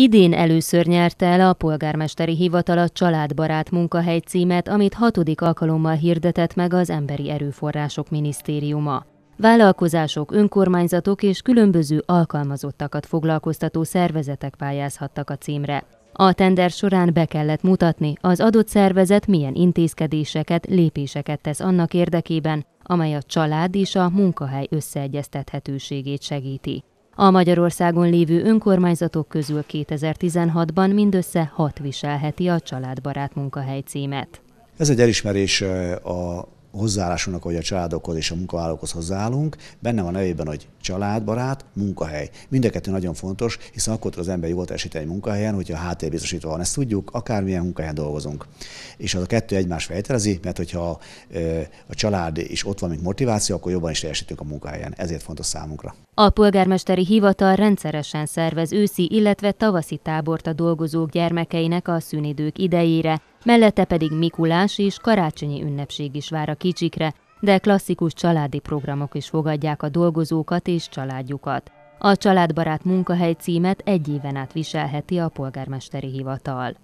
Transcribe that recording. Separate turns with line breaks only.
Idén először nyerte el a polgármesteri hivatal a Családbarát munkahely címet, amit hatodik alkalommal hirdetett meg az Emberi Erőforrások Minisztériuma. Vállalkozások, önkormányzatok és különböző alkalmazottakat foglalkoztató szervezetek pályázhattak a címre. A tender során be kellett mutatni, az adott szervezet milyen intézkedéseket, lépéseket tesz annak érdekében, amely a család és a munkahely összeegyeztethetőségét segíti. A Magyarországon lévő önkormányzatok közül 2016-ban mindössze hat viselheti a családbarát munkahely címet.
Ez egy elismerés eh, a hozzáállásunknak, hogy a családokhoz és a munkavállalókhoz hozzáállunk, benne van nevében, hogy családbarát, munkahely. Mind a kettő nagyon fontos, hiszen akkor tud az ember jól teljesíteni egy munkahelyen, hogyha a háttér biztosítva van. Ezt tudjuk, akármilyen munkahelyen dolgozunk. És az a kettő egymás fejtelezi, mert hogyha a család is ott van, mint motiváció, akkor jobban is teljesítünk a munkahelyen. Ezért fontos számunkra.
A polgármesteri hivatal rendszeresen szervez őszi, illetve tavaszi tábort a dolgozók gyermekeinek a szünidők idejére mellette pedig Mikulás és karácsonyi ünnepség is vár a kicsikre, de klasszikus családi programok is fogadják a dolgozókat és családjukat. A családbarát munkahely címet egy éven át viselheti a polgármesteri hivatal.